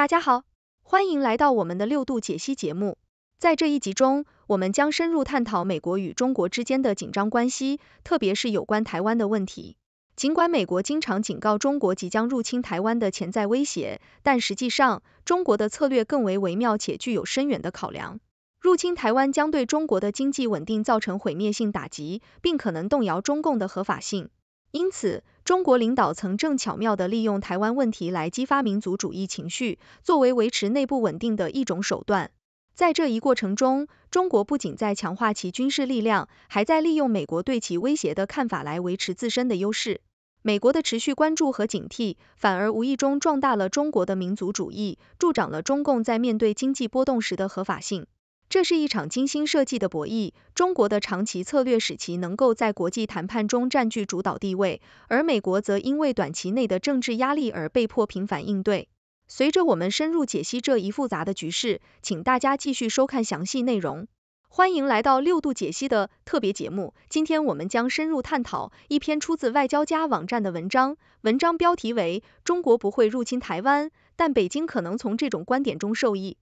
大家好，欢迎来到我们的六度解析节目。在这一集中，我们将深入探讨美国与中国之间的紧张关系，特别是有关台湾的问题。尽管美国经常警告中国即将入侵台湾的潜在威胁，但实际上中国的策略更为微妙且具有深远的考量。入侵台湾将对中国的经济稳定造成毁灭性打击，并可能动摇中共的合法性。因此，中国领导层正巧妙地利用台湾问题来激发民族主义情绪，作为维持内部稳定的一种手段。在这一过程中，中国不仅在强化其军事力量，还在利用美国对其威胁的看法来维持自身的优势。美国的持续关注和警惕，反而无意中壮大了中国的民族主义，助长了中共在面对经济波动时的合法性。这是一场精心设计的博弈，中国的长期策略使其能够在国际谈判中占据主导地位，而美国则因为短期内的政治压力而被迫频繁应对。随着我们深入解析这一复杂的局势，请大家继续收看详细内容。欢迎来到六度解析的特别节目，今天我们将深入探讨一篇出自外交家网站的文章，文章标题为《中国不会入侵台湾，但北京可能从这种观点中受益》。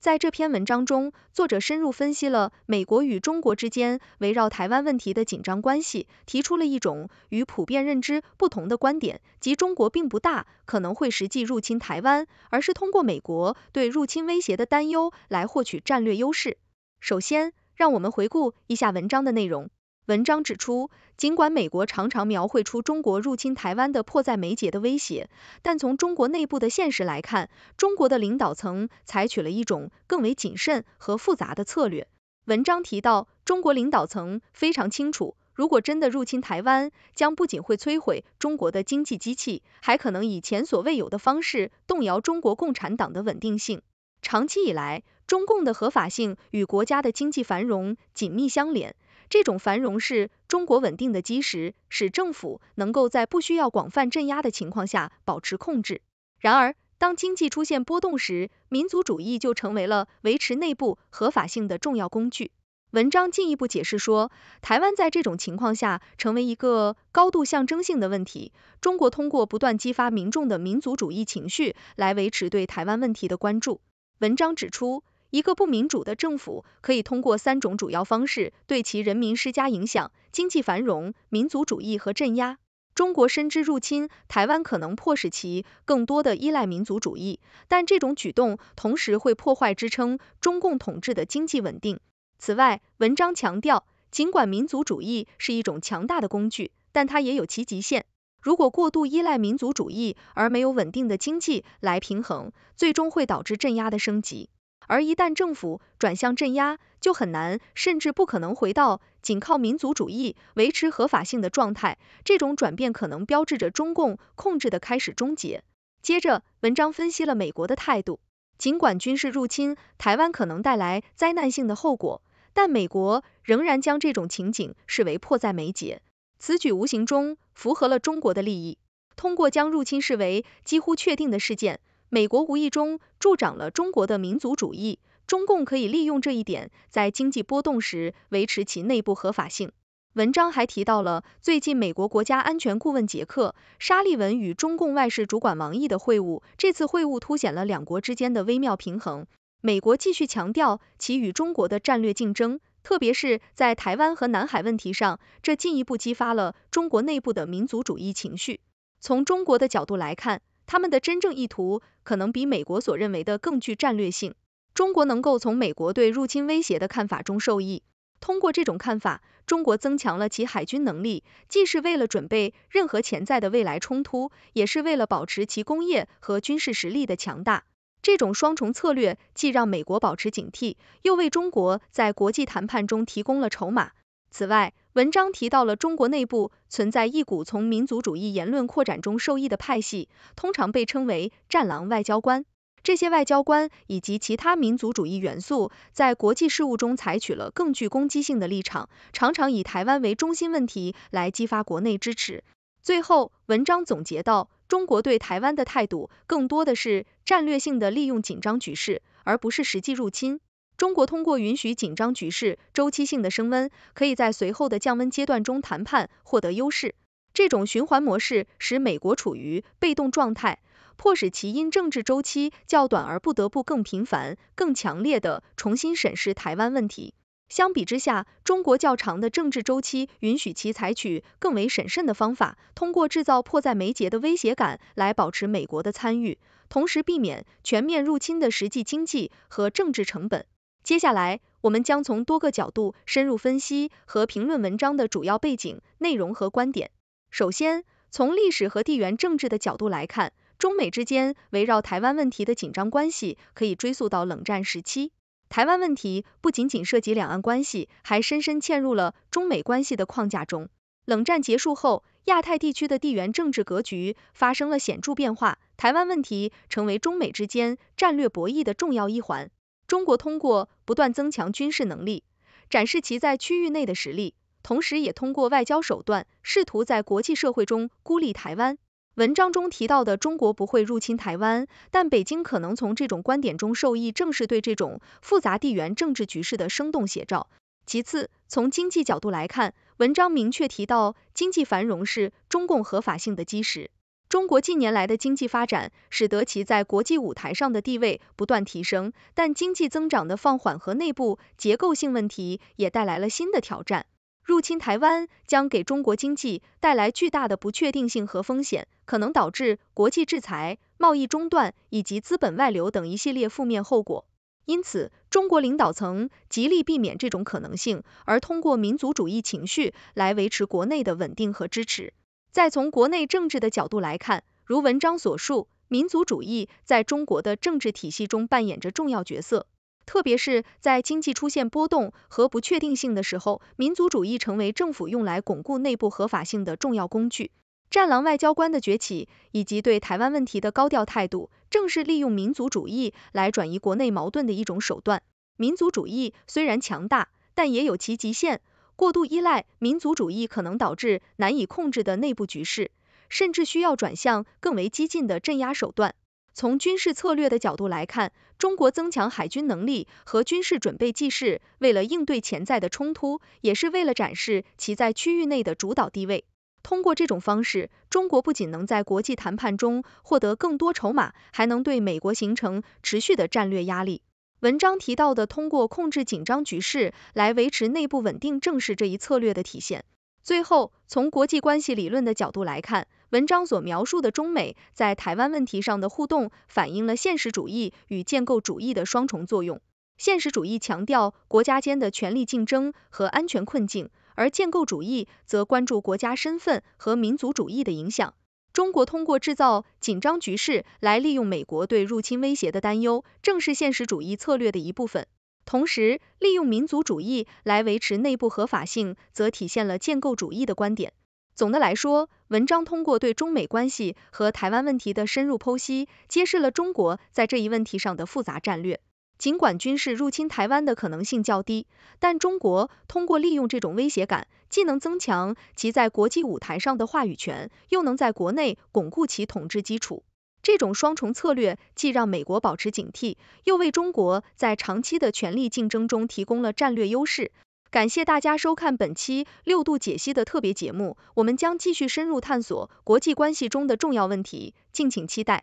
在这篇文章中，作者深入分析了美国与中国之间围绕台湾问题的紧张关系，提出了一种与普遍认知不同的观点，即中国并不大可能会实际入侵台湾，而是通过美国对入侵威胁的担忧来获取战略优势。首先，让我们回顾一下文章的内容。文章指出，尽管美国常常描绘出中国入侵台湾的迫在眉睫的威胁，但从中国内部的现实来看，中国的领导层采取了一种更为谨慎和复杂的策略。文章提到，中国领导层非常清楚，如果真的入侵台湾，将不仅会摧毁中国的经济机器，还可能以前所未有的方式动摇中国共产党的稳定性。长期以来，中共的合法性与国家的经济繁荣紧密相连。这种繁荣是中国稳定的基石，使政府能够在不需要广泛镇压的情况下保持控制。然而，当经济出现波动时，民族主义就成为了维持内部合法性的重要工具。文章进一步解释说，台湾在这种情况下成为一个高度象征性的问题。中国通过不断激发民众的民族主义情绪来维持对台湾问题的关注。文章指出。一个不民主的政府可以通过三种主要方式对其人民施加影响：经济繁荣、民族主义和镇压。中国深知入侵台湾可能迫使其更多的依赖民族主义，但这种举动同时会破坏支撑中共统治的经济稳定。此外，文章强调，尽管民族主义是一种强大的工具，但它也有其极限。如果过度依赖民族主义而没有稳定的经济来平衡，最终会导致镇压的升级。而一旦政府转向镇压，就很难甚至不可能回到仅靠民族主义维持合法性的状态。这种转变可能标志着中共控制的开始终结。接着，文章分析了美国的态度：尽管军事入侵台湾可能带来灾难性的后果，但美国仍然将这种情景视为迫在眉睫。此举无形中符合了中国的利益，通过将入侵视为几乎确定的事件。美国无意中助长了中国的民族主义，中共可以利用这一点，在经济波动时维持其内部合法性。文章还提到了最近美国国家安全顾问杰克·沙利文与中共外事主管王毅的会晤，这次会晤凸显了两国之间的微妙平衡。美国继续强调其与中国的战略竞争，特别是在台湾和南海问题上，这进一步激发了中国内部的民族主义情绪。从中国的角度来看，他们的真正意图可能比美国所认为的更具战略性。中国能够从美国对入侵威胁的看法中受益。通过这种看法，中国增强了其海军能力，既是为了准备任何潜在的未来冲突，也是为了保持其工业和军事实力的强大。这种双重策略既让美国保持警惕，又为中国在国际谈判中提供了筹码。此外，文章提到了中国内部存在一股从民族主义言论扩展中受益的派系，通常被称为“战狼外交官”。这些外交官以及其他民族主义元素在国际事务中采取了更具攻击性的立场，常常以台湾为中心问题来激发国内支持。最后，文章总结到，中国对台湾的态度更多的是战略性的利用紧张局势，而不是实际入侵。中国通过允许紧张局势周期性的升温，可以在随后的降温阶段中谈判获得优势。这种循环模式使美国处于被动状态，迫使其因政治周期较短而不得不更频繁、更强烈的重新审视台湾问题。相比之下，中国较长的政治周期允许其采取更为审慎的方法，通过制造迫在眉睫的威胁感来保持美国的参与，同时避免全面入侵的实际经济和政治成本。接下来，我们将从多个角度深入分析和评论文章的主要背景、内容和观点。首先，从历史和地缘政治的角度来看，中美之间围绕台湾问题的紧张关系可以追溯到冷战时期。台湾问题不仅仅涉及两岸关系，还深深嵌入了中美关系的框架中。冷战结束后，亚太地区的地缘政治格局发生了显著变化，台湾问题成为中美之间战略博弈的重要一环。中国通过不断增强军事能力，展示其在区域内的实力，同时也通过外交手段试图在国际社会中孤立台湾。文章中提到的中国不会入侵台湾，但北京可能从这种观点中受益，正是对这种复杂地缘政治局势的生动写照。其次，从经济角度来看，文章明确提到，经济繁荣是中共合法性的基石。中国近年来的经济发展使得其在国际舞台上的地位不断提升，但经济增长的放缓和内部结构性问题也带来了新的挑战。入侵台湾将给中国经济带来巨大的不确定性和风险，可能导致国际制裁、贸易中断以及资本外流等一系列负面后果。因此，中国领导层极力避免这种可能性，而通过民族主义情绪来维持国内的稳定和支持。再从国内政治的角度来看，如文章所述，民族主义在中国的政治体系中扮演着重要角色。特别是在经济出现波动和不确定性的时候，民族主义成为政府用来巩固内部合法性的重要工具。战狼外交官的崛起以及对台湾问题的高调态度，正是利用民族主义来转移国内矛盾的一种手段。民族主义虽然强大，但也有其极限。过度依赖民族主义可能导致难以控制的内部局势，甚至需要转向更为激进的镇压手段。从军事策略的角度来看，中国增强海军能力和军事准备，技是为了应对潜在的冲突，也是为了展示其在区域内的主导地位。通过这种方式，中国不仅能在国际谈判中获得更多筹码，还能对美国形成持续的战略压力。文章提到的通过控制紧张局势来维持内部稳定，正是这一策略的体现。最后，从国际关系理论的角度来看，文章所描述的中美在台湾问题上的互动，反映了现实主义与建构主义的双重作用。现实主义强调国家间的权力竞争和安全困境，而建构主义则关注国家身份和民族主义的影响。中国通过制造紧张局势来利用美国对入侵威胁的担忧，正是现实主义策略的一部分。同时，利用民族主义来维持内部合法性，则体现了建构主义的观点。总的来说，文章通过对中美关系和台湾问题的深入剖析，揭示了中国在这一问题上的复杂战略。尽管军事入侵台湾的可能性较低，但中国通过利用这种威胁感。既能增强其在国际舞台上的话语权，又能在国内巩固其统治基础。这种双重策略既让美国保持警惕，又为中国在长期的权力竞争中提供了战略优势。感谢大家收看本期六度解析的特别节目，我们将继续深入探索国际关系中的重要问题，敬请期待。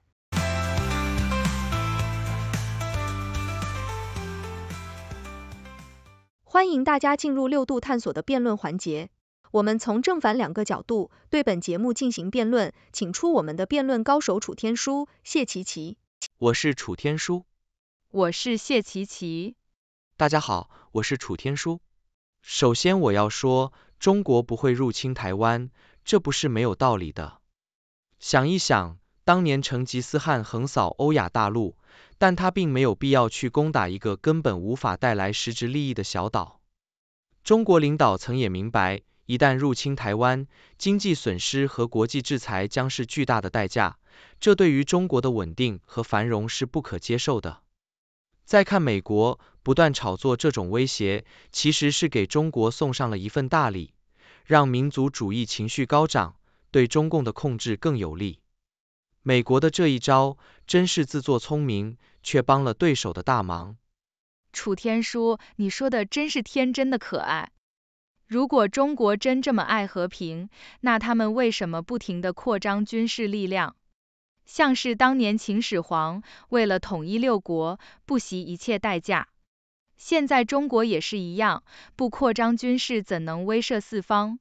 欢迎大家进入六度探索的辩论环节，我们从正反两个角度对本节目进行辩论，请出我们的辩论高手楚天舒、谢琪琪。我是楚天舒。我是谢琪琪。大家好，我是楚天舒。首先我要说，中国不会入侵台湾，这不是没有道理的。想一想，当年成吉思汗横扫欧亚大陆。但他并没有必要去攻打一个根本无法带来实质利益的小岛。中国领导层也明白，一旦入侵台湾，经济损失和国际制裁将是巨大的代价，这对于中国的稳定和繁荣是不可接受的。再看美国不断炒作这种威胁，其实是给中国送上了一份大礼，让民族主义情绪高涨，对中共的控制更有利。美国的这一招真是自作聪明。却帮了对手的大忙。楚天舒，你说的真是天真的可爱。如果中国真这么爱和平，那他们为什么不停的扩张军事力量？像是当年秦始皇为了统一六国，不惜一切代价。现在中国也是一样，不扩张军事怎能威慑四方？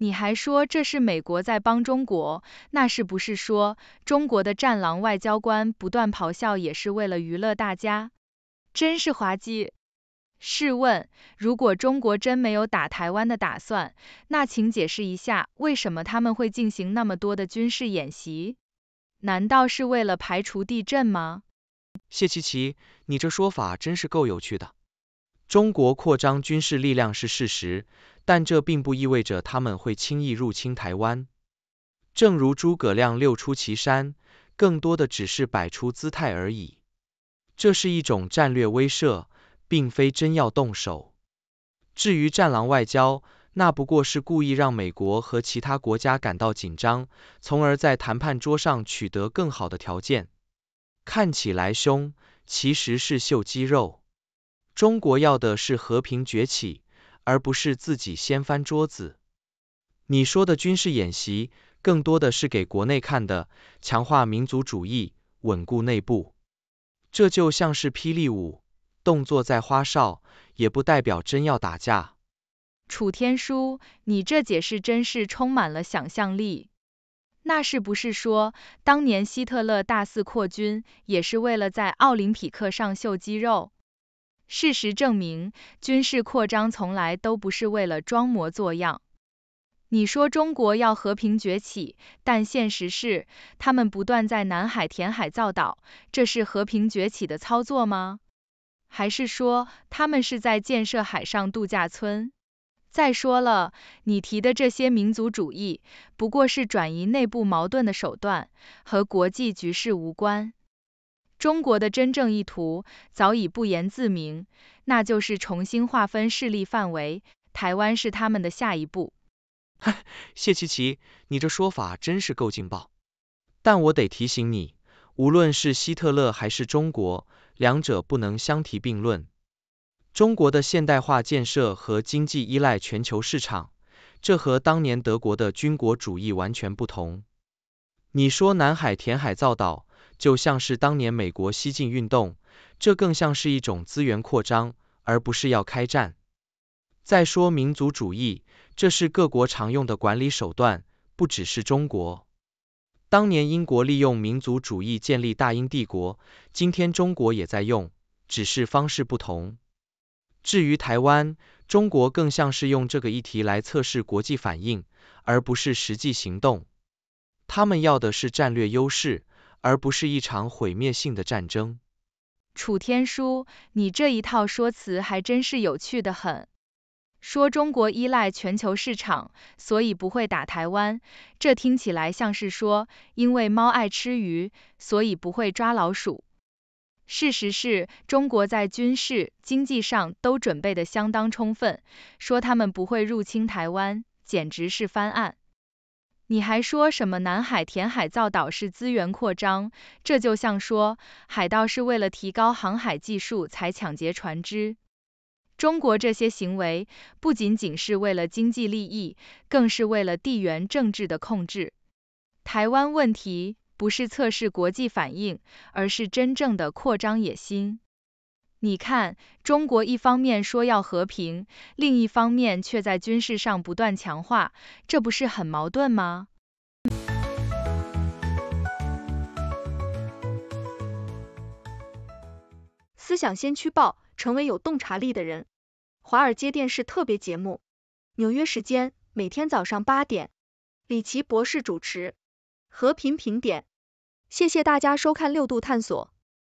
你还说这是美国在帮中国，那是不是说中国的战狼外交官不断咆哮也是为了娱乐大家？真是滑稽。试问，如果中国真没有打台湾的打算，那请解释一下，为什么他们会进行那么多的军事演习？难道是为了排除地震吗？谢琪琪，你这说法真是够有趣的。中国扩张军事力量是事实，但这并不意味着他们会轻易入侵台湾。正如诸葛亮六出祁山，更多的只是摆出姿态而已。这是一种战略威慑，并非真要动手。至于战狼外交，那不过是故意让美国和其他国家感到紧张，从而在谈判桌上取得更好的条件。看起来凶，其实是秀肌肉。中国要的是和平崛起，而不是自己掀翻桌子。你说的军事演习，更多的是给国内看的，强化民族主义，稳固内部。这就像是霹雳舞，动作再花哨，也不代表真要打架。楚天舒，你这解释真是充满了想象力。那是不是说，当年希特勒大肆扩军，也是为了在奥林匹克上秀肌肉？事实证明，军事扩张从来都不是为了装模作样。你说中国要和平崛起，但现实是他们不断在南海填海造岛，这是和平崛起的操作吗？还是说他们是在建设海上度假村？再说了，你提的这些民族主义不过是转移内部矛盾的手段，和国际局势无关。中国的真正意图早已不言自明，那就是重新划分势力范围。台湾是他们的下一步。谢琪琪，你这说法真是够劲爆。但我得提醒你，无论是希特勒还是中国，两者不能相提并论。中国的现代化建设和经济依赖全球市场，这和当年德国的军国主义完全不同。你说南海填海造岛？就像是当年美国西进运动，这更像是一种资源扩张，而不是要开战。再说民族主义，这是各国常用的管理手段，不只是中国。当年英国利用民族主义建立大英帝国，今天中国也在用，只是方式不同。至于台湾，中国更像是用这个议题来测试国际反应，而不是实际行动。他们要的是战略优势。而不是一场毁灭性的战争。楚天舒，你这一套说辞还真是有趣的很。说中国依赖全球市场，所以不会打台湾，这听起来像是说因为猫爱吃鱼，所以不会抓老鼠。事实是中国在军事、经济上都准备的相当充分，说他们不会入侵台湾，简直是翻案。你还说什么南海填海造岛是资源扩张？这就像说海盗是为了提高航海技术才抢劫船只。中国这些行为不仅仅是为了经济利益，更是为了地缘政治的控制。台湾问题不是测试国际反应，而是真正的扩张野心。你看，中国一方面说要和平，另一方面却在军事上不断强化，这不是很矛盾吗？思想先驱报，成为有洞察力的人。华尔街电视特别节目，纽约时间每天早上八点，李奇博士主持《和平评点》，谢谢大家收看六度探索。